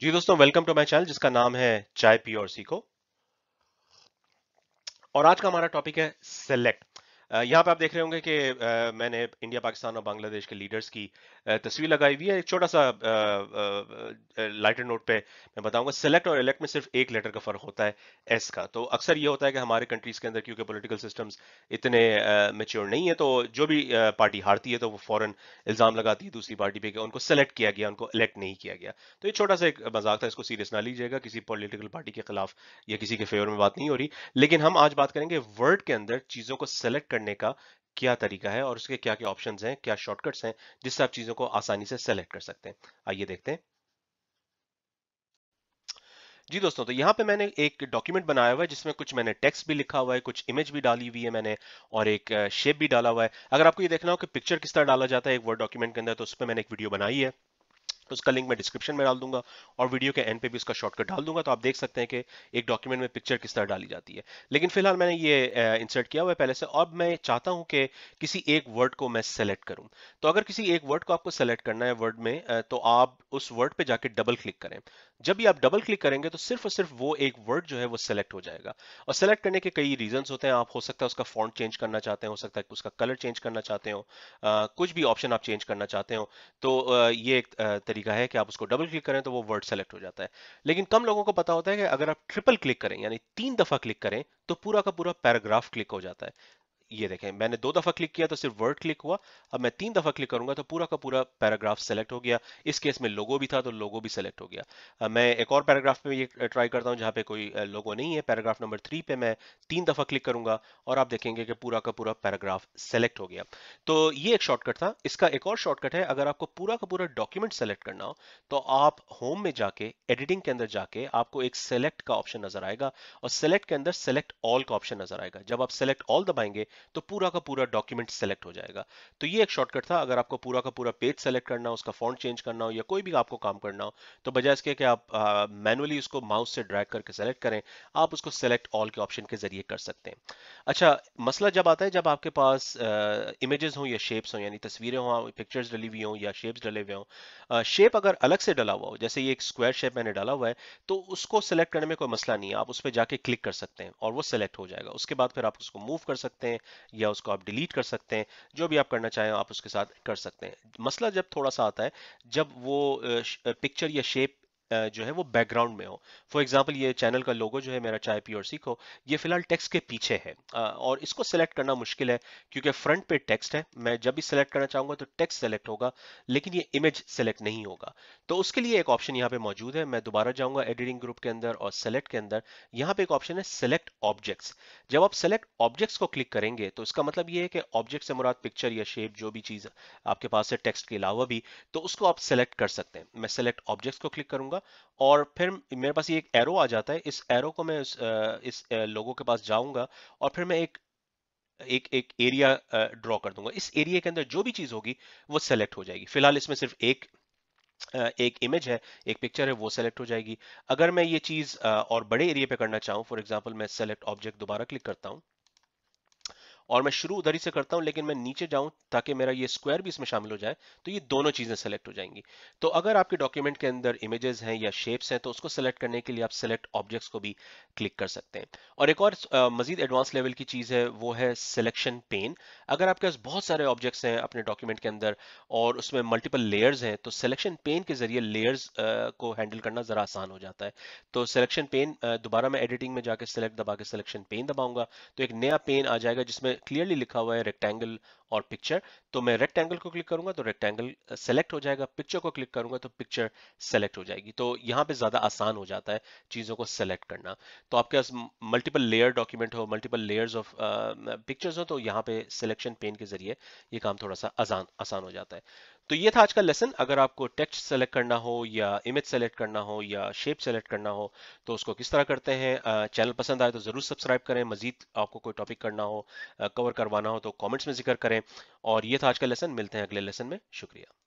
जी दोस्तों welcome to my channel जिसका नाम है चाय पी और सी को और आज का हमारा टॉपिक है सेलेक्ट यहाँ पे आप देख रहे होंगे कि मैंने इंडिया पाकिस्तान और बांग्लादेश के लीडर्स की तस्वीर लगाई हुई है एक छोटा सा लाइटर नोट पे मैं बताऊंगा सेलेक्ट और इलेक्ट में सिर्फ एक लेटर का फर्क होता है एस का तो अक्सर ये होता है कि हमारे कंट्रीज के अंदर क्योंकि पोलिटिकल सिस्टम्स इतने मेच्योर नहीं है तो जो भी पार्टी हारती है तो वो फॉरन इल्ज़ाम लगाती है दूसरी पार्टी पर कि उनको सेलेक्ट किया गया उनको इलेक्ट नहीं किया गया तो ये छोटा सा एक मजाक था इसको सीरियस ना लीजिएगा किसी पोलिटिकल पार्टी के खिलाफ या किसी के फेवर में बात नहीं हो रही लेकिन हम आज बात करेंगे वर्ल्ड के अंदर चीज़ों को सेलेक्ट करने का क्या तरीका है और उसके क्या क्या ऑप्शन हैं क्या शॉर्टकट्स हैं जिससे आप चीज़ों को आसानी से सेलेक्ट कर सकते हैं आइए देखते हैं जी दोस्तों तो यहाँ पे मैंने एक डॉक्यूमेंट बनाया हुआ है जिसमें कुछ मैंने टेक्स्ट भी लिखा हुआ है कुछ इमेज भी डाली हुई है मैंने और एक शेप uh, भी डाला हुआ है अगर आपको ये देखना हो कि पिक्चर किस तरह डाला जाता है एक वर्ड डॉक्यूमेंट के अंदर तो उस पर मैंने एक वीडियो बनाई है तो उसका लिंक मैं डिस्क्रिप्शन में डाल दूंगा और वीडियो के एंड पे भी उसका शॉर्टकट डाल दूंगा तो आप देख सकते हैं कि एक डॉक्यूमेंट में पिक्चर किस तरह डाली जाती है लेकिन फिलहाल मैंने ये इंसर्ट किया हुआ है पहले से अब मैं चाहता हूँ कि किसी एक वर्ड को मैं सेलेक्ट करूँ तो अगर किसी एक वर्ड को आपको सेलेक्ट करना है वर्ड में तो आप उस वर्ड पर जाकर डबल क्लिक करें जब भी आप डबल क्लिक करेंगे तो सिर्फ और सिर्फ वो एक वर्ड जो है वो सेलेक्ट हो जाएगा और सेलेक्ट करने के कई रीजंस होते हैं आप हो सकता है उसका फॉन्ट चेंज करना चाहते हैं हो सकता है उसका कलर चेंज करना चाहते हो कुछ भी ऑप्शन आप चेंज करना चाहते हो तो आ, ये एक तरीका है कि आप उसको डबल क्लिक करें तो वो वर्ड सेलेक्ट हो जाता है लेकिन कम लोगों को पता होता है कि अगर आप ट्रिपल क्लिक करें यानी तीन दफा क्लिक करें तो पूरा का पूरा पैराग्राफ क्लिक हो जाता है ये देखें मैंने दो दफा क्लिक किया तो सिर्फ वर्ड क्लिक हुआ अब मैं तीन दफा क्लिक करूंगा तो पूरा का पूरा पैराग्राफ सेलेक्ट हो गया इस केस में लोगो भी था तो लोगो भी सेलेक्ट हो गया मैं एक और पैराग्राफ पे ये ट्राई करता हूं जहां पे कोई लोगो नहीं है पैराग्राफ नंबर थ्री पे मैं तीन दफा क्लिक करूंगा और आप देखेंगे कि पूरा का पूरा पैराग्राफ सेलेक्ट हो गया तो ये एक शॉर्टकट था इसका एक और शॉर्टकट है अगर आपको पूरा का पूरा डॉक्यूमेंट सेलेक्ट करना हो तो आप होम में जाके एडिटिंग के अंदर जाके आपको एक सेलेक्ट का ऑप्शन नजर आएगा और सेलेक्ट के अंदर सेलेक्ट ऑल का ऑप्शन नजर आएगा जब आप सेलेक्ट ऑल दबाएंगे तो पूरा का पूरा डॉक्यूमेंट सेलेक्ट हो जाएगा तो ये एक शॉर्टकट था अगर आपको पूरा का पूरा पेज सेलेक्ट करना हो उसका फॉन्ट चेंज करना हो या कोई भी आपको काम करना हो तो बजाय इसके कि आप मैनुअली उसको माउस से ड्रैग करके सेलेक्ट करें आप उसको सेलेक्ट ऑल के ऑप्शन के जरिए कर सकते हैं अच्छा मसला जब आता है जब आपके पास इमेजेस हों या शेप्स हों यानी तस्वीरें हों पिक्चर्स डली हुई हों या शेप्स डले हुए हों शेप अगर अलग से डला हुआ हो जैसे ये एक स्क्वायर शेप मैंने डाला हुआ है तो उसको सेलेक्ट करने में कोई मसला नहीं है आप उस पर जाके क्लिक कर सकते हैं और वो सेलेक्ट हो जाएगा उसके बाद फिर आप उसको मूव कर सकते हैं या उसको आप डिलीट कर सकते हैं जो भी आप करना चाहें आप उसके साथ कर सकते हैं मसला जब थोड़ा सा आता है जब वो पिक्चर या शेप जो है वो बैकग्राउंड में हो फॉर एग्जाम्पल ये चैनल का लोगो जो है मेरा चाय पी और सीखो ये फिलहाल टेक्स्ट के पीछे है और इसको सेलेक्ट करना मुश्किल है क्योंकि फ्रंट पे टेक्स्ट है मैं जब भी सेलेक्ट करना चाहूंगा तो टेक्स्ट सेलेक्ट होगा लेकिन ये इमेज सेलेक्ट नहीं होगा तो उसके लिए एक ऑप्शन यहाँ पे मौजूद है मैं दोबारा जाऊंगा एडिटिंग ग्रुप के अंदर और सेलेक्ट के अंदर यहाँ पे एक ऑप्शन है सेलेक्ट ऑब्जेक्ट्स जब आप सेलेक्ट ऑब्जेक्ट्स को क्लिक करेंगे तो इसका मतलब ये है कि ऑब्जेक्ट से मुराद पिक्चर या शेप जो भी चीज़ आपके पास है टेक्स्ट के अलावा भी तो उसको आप सेलेक्ट कर सकते हैं मैं सेलेक्ट ऑब्जेक्ट्स को क्लिक करूंगा और फिर मेरे पास ये एक एरो आ जाता है इस एरो को मैं इस, इस लोगों के पास जाऊंगा और फिर मैं एक एक एक एरिया ड्रॉ कर दूंगा इस एरिया के अंदर जो भी चीज होगी वो सेलेक्ट हो जाएगी फिलहाल इसमें सिर्फ एक एक इमेज है एक पिक्चर है वो सेलेक्ट हो जाएगी अगर मैं ये चीज और बड़े एरिया पे करना चाहूँ फॉर एग्जाम्पल मैं सेलेक्ट ऑब्जेक्ट दोबारा क्लिक करता हूँ और मैं शुरू उधर ही से करता हूं लेकिन मैं नीचे जाऊं ताकि मेरा ये स्क्वायर भी इसमें शामिल हो जाए तो ये दोनों चीजें सेलेक्ट हो जाएंगी तो अगर आपके डॉक्यूमेंट के अंदर इमेजेस हैं या शेप्स हैं तो उसको सेलेक्ट करने के लिए आप सेलेक्ट ऑब्जेक्ट्स को भी क्लिक कर सकते हैं और एक और मजीद एडवांस लेवल की चीज है वो है सिलेक्शन पेन अगर आपके पास बहुत सारे ऑब्जेक्ट्स हैं अपने डॉक्यूमेंट के अंदर और उसमें मल्टीपल लेयर्स हैं तो सिलेक्शन पेन के जरिए लेयर्स को हैंडल करना जरा आसान हो जाता है तो सिलेक्शन पेन दोबारा मैं एडिटिंग में जाकर सेलेक्ट दबा के सिलेक्शन पेन दबाऊंगा तो एक नया पेन आ जाएगा जिसमें इसमें क्लियरली लिखा हुआ है रेक्टेंगल और पिक्चर तो मैं रेक्टेंगल को क्लिक करूंगा तो रेक्टेंगल सेलेक्ट uh, हो जाएगा पिक्चर को क्लिक करूंगा तो पिक्चर सेलेक्ट हो जाएगी तो यहां पे ज़्यादा आसान हो जाता है चीज़ों को सेलेक्ट करना तो आपके पास मल्टीपल लेयर डॉक्यूमेंट हो मल्टीपल लेयर्स ऑफ पिक्चर्स हो तो यहाँ पे सिलेक्शन पेन के जरिए ये काम थोड़ा सा आसान आसान हो जाता है तो ये था आज का लेसन अगर आपको टेक्स्ट सेलेक्ट करना हो या इमेज सेलेक्ट करना हो या शेप सेलेक्ट करना हो तो उसको किस तरह करते हैं चैनल पसंद आए तो ज़रूर सब्सक्राइब करें मजीद आपको कोई टॉपिक करना हो कवर करवाना हो तो कॉमेंट्स में जिक्र करें और ये था आज का लेसन मिलते हैं अगले लेसन में शुक्रिया